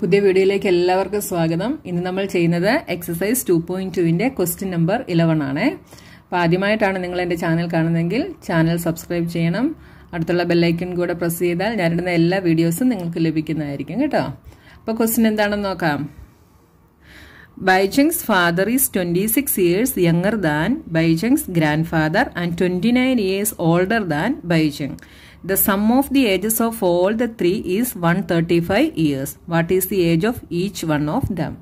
പുതിയ വീഡിയോയിലേക്ക് എല്ലാവർക്കും സ്വാഗതം ഇന്ന് നമ്മൾ ചെയ്യുന്നത് എക്സസൈസ് ടു പോയിന്റ് ടുവിന്റെ ക്വസ്റ്റ്യൻ നമ്പർ ഇലവൺ ആണ് അപ്പോൾ ആദ്യമായിട്ടാണ് നിങ്ങൾ എൻ്റെ ചാനൽ കാണുന്നതെങ്കിൽ ചാനൽ സബ്സ്ക്രൈബ് ചെയ്യണം അടുത്തുള്ള ബെല്ലൈക്കൺ കൂടെ പ്രസ് ചെയ്താൽ ഞാനിടുന്ന എല്ലാ വീഡിയോസും നിങ്ങൾക്ക് ലഭിക്കുന്നതായിരിക്കും കേട്ടോ അപ്പോൾ ക്വസ്റ്റ്യൻ എന്താണെന്ന് നോക്കാം Baicheng's father is 26 years younger than Baicheng's grandfather and 29 years older than Baicheng. The sum of the ages of all the three is 135 years. What is the age of each one of them?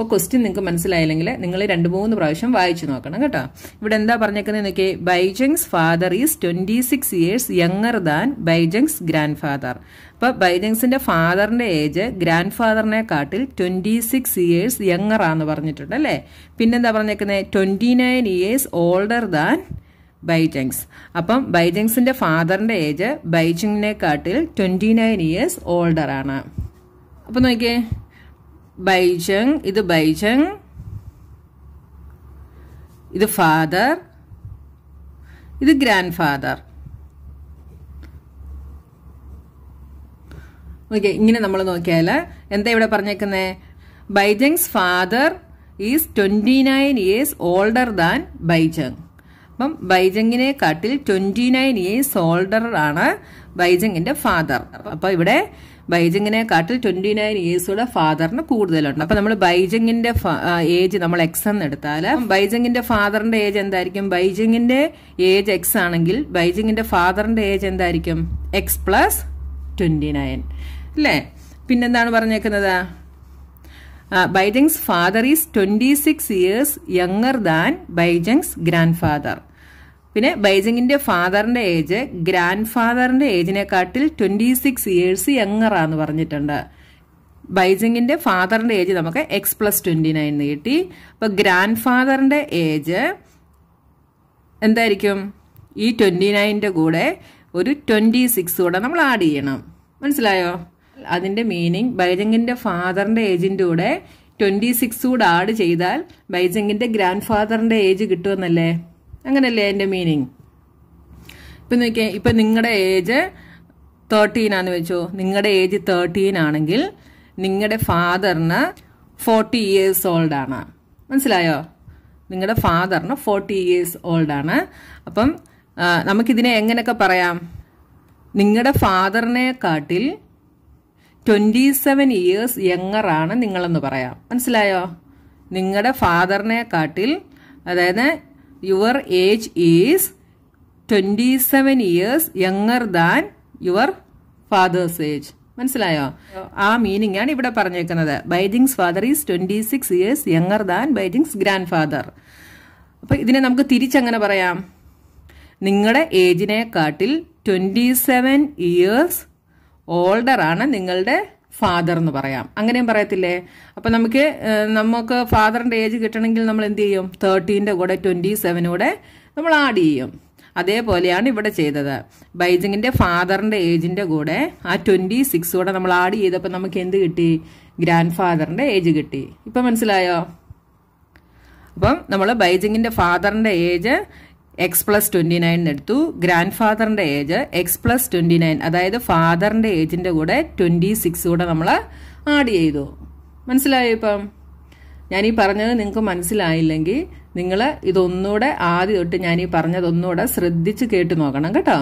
അപ്പോൾ question നിങ്ങൾക്ക് മനസ്സിലായില്ലെങ്കിൽ നിങ്ങൾ രണ്ട് മൂന്ന് പ്രാവശ്യം വായിച്ചു നോക്കണം കേട്ടോ ഇവിടെ എന്താ പറഞ്ഞേക്കുന്നത് എനിക്ക് Baichung's father is twenty six years younger than Baichung's grandfather അപ്പോൾ ബൈജങ്സിന്റെ ഫാദറിന്റെ ഏജ് ഗ്രാൻഡ് ഫാദറിനെ കാട്ടിൽ ട്വന്റി സിക്സ് ഇയേഴ്സ് യങ്ങർ ആണെന്ന് പറഞ്ഞിട്ടുണ്ട് അല്ലേ പിന്നെന്താ പറഞ്ഞേക്കുന്നത് twenty nine years older than Baichung's അപ്പം ബൈജങ്സിന്റെ ഫാദറിന്റെ ഏജ് കാട്ടിൽ ട്വന്റി നയൻ ഇയേഴ്സ് ഓൾഡർ ആണ് അപ്പോൾ നോക്കിയേ ബൈജങ് ഇത് ബൈജങ് ഇത് ഫാദർ ഇത് ഗ്രാൻഡ് ഫാദർ ഓക്കെ ഇങ്ങനെ നമ്മൾ നോക്കിയാൽ എന്താ ഇവിടെ പറഞ്ഞേക്കുന്നത് Baichung's father is twenty nine years older than Baichung അപ്പം കാട്ടിൽ ട്വൻറ്റി നയൻ ഇയേഴ്സ് ഓൾഡർ ആണ് ബൈജങ്ങിൻ്റെ ഫാദർ അപ്പോൾ ഇവിടെ ബൈജിങ്ങിനെക്കാട്ടിൽ ട്വന്റി നയൻ ഇയേഴ്സോടെ ഫാദറിന് കൂടുതലുണ്ട് അപ്പൊ നമ്മൾ ബൈജിങ്ങിന്റെ ഏജ് നമ്മൾ എക്സ് എന്ന് എടുത്താൽ ബൈജിങ്ങിന്റെ ഫാദറിന്റെ ഏജ് എന്തായിരിക്കും ബൈജിങ്ങിന്റെ ഏജ് എക്സ് ആണെങ്കിൽ ബൈജിങ്ങിന്റെ ഫാദറിന്റെ ഏജ് എന്തായിരിക്കും എക്സ് പ്ലസ് ട്വന്റി നയൻ അല്ലേ പിന്നെന്താണ് പറഞ്ഞേക്കുന്നത് Baichung's father is twenty six years younger than Baichung's grandfather പിന്നെ ബൈജിങ്ങിന്റെ ഫാദറിന്റെ ഏജ് ഗ്രാൻഡ് ഫാദറിന്റെ ഏജിനെക്കാട്ടിൽ ട്വന്റി സിക്സ് ഇയേഴ്സ് യങ്ങറാന്ന് പറഞ്ഞിട്ടുണ്ട് ബൈജിങ്ങിന്റെ ഫാദറിന്റെ ഏജ് നമുക്ക് എക്സ് പ്ലസ് ട്വന്റി നയൻ എന്ന് കിട്ടി അപ്പൊ ഗ്രാൻഡ് ഫാദറിന്റെ ഏജ് എന്തായിരിക്കും ഈ ട്വന്റി നയൻ്റെ കൂടെ ഒരു ട്വന്റി സിക്സ് കൂടെ നമ്മൾ ആഡ് ചെയ്യണം മനസ്സിലായോ അതിന്റെ മീനിങ് ബൈജിങ്ങിന്റെ ഫാദറിന്റെ ഏജിന്റെ കൂടെ ട്വന്റി സിക്സ് കൂടെ ആഡ് ചെയ്താൽ ബൈജിങ്ങിന്റെ ഗ്രാൻഡ് ഫാദറിന്റെ ഏജ് കിട്ടുമെന്നല്ലേ അങ്ങനല്ലേ അതിൻ്റെ മീനിങ് ഇപ്പം നോക്കിയാൽ ഇപ്പം നിങ്ങളുടെ ഏജ് തേർട്ടീൻ ആണെന്ന് വെച്ചോ നിങ്ങളുടെ ഏജ് തേർട്ടീൻ ആണെങ്കിൽ നിങ്ങളുടെ ഫാദറിന് ഫോർട്ടി ഇയേഴ്സ് ഓൾഡ് ആണ് മനസ്സിലായോ നിങ്ങളുടെ ഫാദറിന് ഫോർട്ടി ഇയേഴ്സ് ഓൾഡ് ആണ് അപ്പം നമുക്കിതിനെ എങ്ങനെയൊക്കെ പറയാം നിങ്ങളുടെ ഫാദറിനെ കാട്ടിൽ ട്വൻറ്റി സെവൻ ഇയേഴ്സ് യങ്ങറാണ് നിങ്ങളെന്ന് പറയാം മനസ്സിലായോ നിങ്ങളുടെ ഫാദറിനെ കാട്ടിൽ അതായത് your age is twenty seven years younger than your father's age മനസ്സിലായോ ആ മീനിങ് ആണ് ഇവിടെ പറഞ്ഞേക്കുന്നത് Baichung's father is twenty six years younger than Baichung's grandfather അപ്പൊ ഇതിനെ നമുക്ക് തിരിച്ചങ്ങനെ പറയാം നിങ്ങളുടെ ഏജിനെക്കാട്ടിൽ ട്വൻറ്റി സെവൻ ഇയേഴ്സ് ഓൾഡർ ആണ് നിങ്ങളുടെ ഫാദർ എന്ന് പറയാം അങ്ങനെയും പറയത്തില്ലേ അപ്പൊ നമുക്ക് നമുക്ക് ഫാദറിന്റെ ഏജ് കിട്ടണമെങ്കിൽ നമ്മൾ എന്ത് ചെയ്യും തേർട്ടീന്റെ കൂടെ ട്വന്റി സെവനൂടെ നമ്മൾ ആഡ് ചെയ്യും അതേപോലെയാണ് ഇവിടെ ചെയ്തത് ബൈജിങ്ങിന്റെ ഫാദറിന്റെ ഏജിന്റെ കൂടെ ആ ട്വന്റി സിക്സ് കൂടെ നമ്മൾ ആഡ് ചെയ്തപ്പോൾ നമുക്ക് എന്ത് കിട്ടി ഗ്രാൻഡ് ഫാദറിന്റെ ഏജ് കിട്ടി ഇപ്പം മനസ്സിലായോ അപ്പം നമ്മൾ ബൈജിങ്ങിന്റെ ഫാദറിന്റെ age x plus twenty nine എടുത്തു ഗ്രാൻഡ് ഫാദറിന്റെ age x plus twenty nine അതായത് ഫാദറിന്റെ ഏജിന്റെ കൂടെ ട്വന്റി സിക്സ് കൂടെ നമ്മൾ ആഡ് ചെയ്തു മനസ്സിലായോ ഇപ്പം ഞാൻ ഈ പറഞ്ഞത് നിങ്ങൾക്ക് മനസ്സിലായില്ലെങ്കിൽ നിങ്ങൾ ഇതൊന്നുകൂടെ ആദ്യ തൊട്ട് ഞാൻ ഈ പറഞ്ഞത് ഒന്നുകൂടെ ശ്രദ്ധിച്ച് കേട്ട് നോക്കണം കേട്ടോ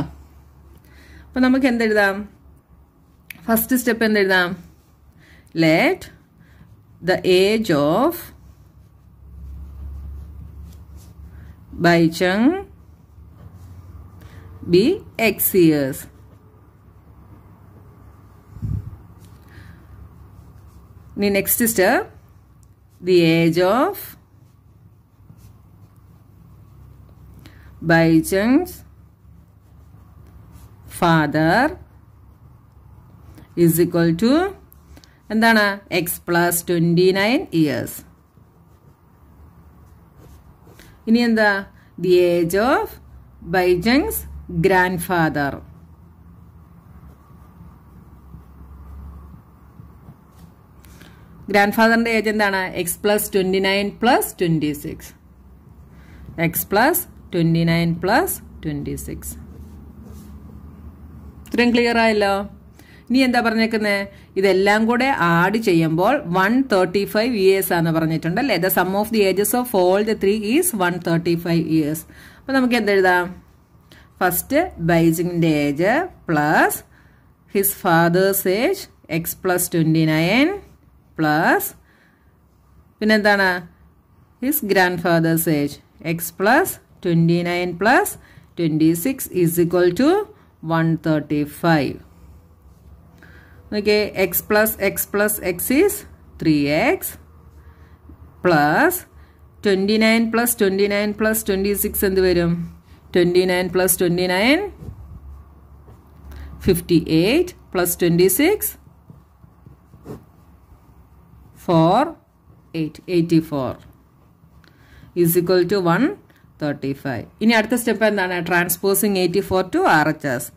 അപ്പൊ നമുക്ക് എന്തെഴുതാം ഫസ്റ്റ് സ്റ്റെപ്പ് എന്തെഴുതാം let the age of by chung b x years the next step the age of by chung's father is equal to and then x plus 29 years ഇനി എന്താ the age of Baichung's grandfather grand ഫാദറിന്റെ age എന്താണ് x plus twenty nine plus twenty six x plus twenty nine plus twenty six ഇത്രയും clear ആയല്ലോ നീ എന്താ പറഞ്ഞേക്കുന്നേ ഇതെല്ലാം കൂടെ ആഡ് ചെയ്യുമ്പോൾ വൺ തേർട്ടി ഫൈവ് ഇയേഴ്സ് ആണെന്ന് പറഞ്ഞിട്ടുണ്ട് അല്ലെ the sum of the ages of all the three is one thirty five years അപ്പൊ നമുക്ക് എന്തെഴുതാം ഫസ്റ്റ് ബൈജിങ്ങിന്റെ age plus his father's age x plus twenty nine plus പിന്നെന്താണ് his grandfather's age x plus twenty nine plus twenty six is equal to one thirty five നോക്കിയേ x plus x plus x is three x plus twenty nine plus twenty nine plus twenty six എന്ത് വരും twenty nine plus twenty nine fifty eight plus twenty six four eight eighty four is equal to one thirty five ഇനി അടുത്ത step എന്താണ് transposing eighty four to R H S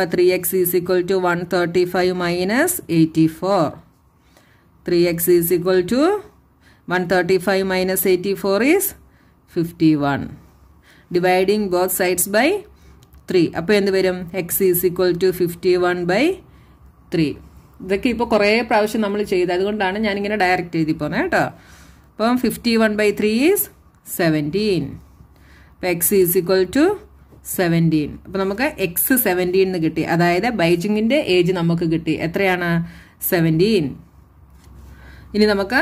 അപ്പം three x is equal to one thirty five minus eighty four three x is equal to one thirty five minus eighty four is fifty one dividing both sides by three അപ്പോൾ എന്ത് വരും x is equal to fifty one by three ഇതൊക്കെ ഇപ്പോൾ കുറേ പ്രാവശ്യം നമ്മൾ ചെയ്ത് അതുകൊണ്ടാണ് ഞാനിങ്ങനെ ഡയറക്റ്റ് എഴുതി പോകുന്നത് കേട്ടോ അപ്പം fifty one by three is seventeen അപ്പം x is equal to seventeen അപ്പം നമുക്ക് എക്സ് സെവൻറ്റീൻ എന്ന് കിട്ടി അതായത് ബൈജിങ്ങിൻ്റെ ഏജ് നമുക്ക് കിട്ടി എത്രയാണ് സെവൻറ്റീൻ ഇനി നമുക്ക്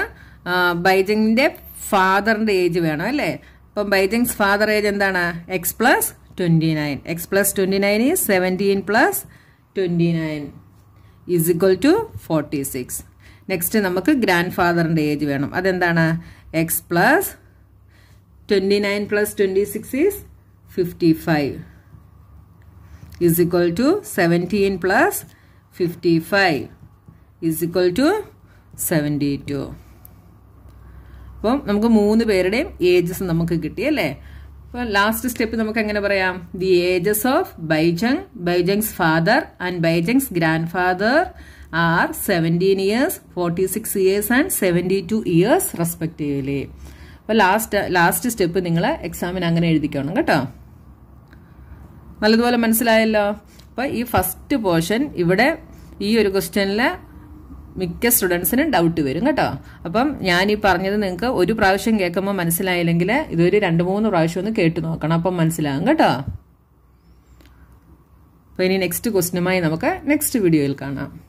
ബൈജിങ്ങിൻ്റെ ഫാദറിൻ്റെ ഏജ് വേണം അല്ലേ അപ്പം ബൈജിങ്സ് ഫാദർ ഏജ് എന്താണ് x plus twenty nine x plus twenty nine is seventeen plus twenty nine is equal to forty six next നമുക്ക് ഗ്രാൻഡ് ഫാദറിൻ്റെ ഏജ് വേണം അതെന്താണ് x plus twenty nine plus twenty six is 55 is equal to 17 plus 55 is equal to 72 അപ്പം നമുക്ക് മൂന്ന് പേരുടെയും ages നമുക്ക് കിട്ടി അല്ലേ അപ്പോൾ ലാസ്റ്റ് സ്റ്റെപ്പ് നമുക്ക് എങ്ങനെ പറയാം the ages of Baichung Baichung's father and Baichung's grandfather are seventeen years forty six years and seventy two years respectively അപ്പോൾ ലാസ്റ്റ് ലാസ്റ്റ് സ്റ്റെപ്പ് നിങ്ങൾ എക്സാമിന് അങ്ങനെ എഴുതിക്കണം കേട്ടോ നല്ലതുപോലെ മനസ്സിലായല്ലോ അപ്പോൾ ഈ ഫസ്റ്റ് പോർഷൻ ഇവിടെ ഈ ഒരു ക്വസ്റ്റ്യനില് മിക്ക സ്റ്റുഡൻസിനും ഡൗട്ട് വരും കേട്ടോ അപ്പം ഞാൻ ഈ പറഞ്ഞത് നിങ്ങൾക്ക് ഒരു പ്രാവശ്യം കേൾക്കുമ്പോൾ മനസ്സിലായില്ലെങ്കിൽ ഇതൊരു രണ്ട് മൂന്ന് പ്രാവശ്യം ഒന്ന് കേട്ട് നോക്കണം അപ്പം മനസ്സിലാകും കേട്ടോ അപ്പൊ ഇനി നെക്സ്റ്റ് ക്വസ്റ്റ്യനുമായി നമുക്ക് നെക്സ്റ്റ് വീഡിയോയിൽ കാണാം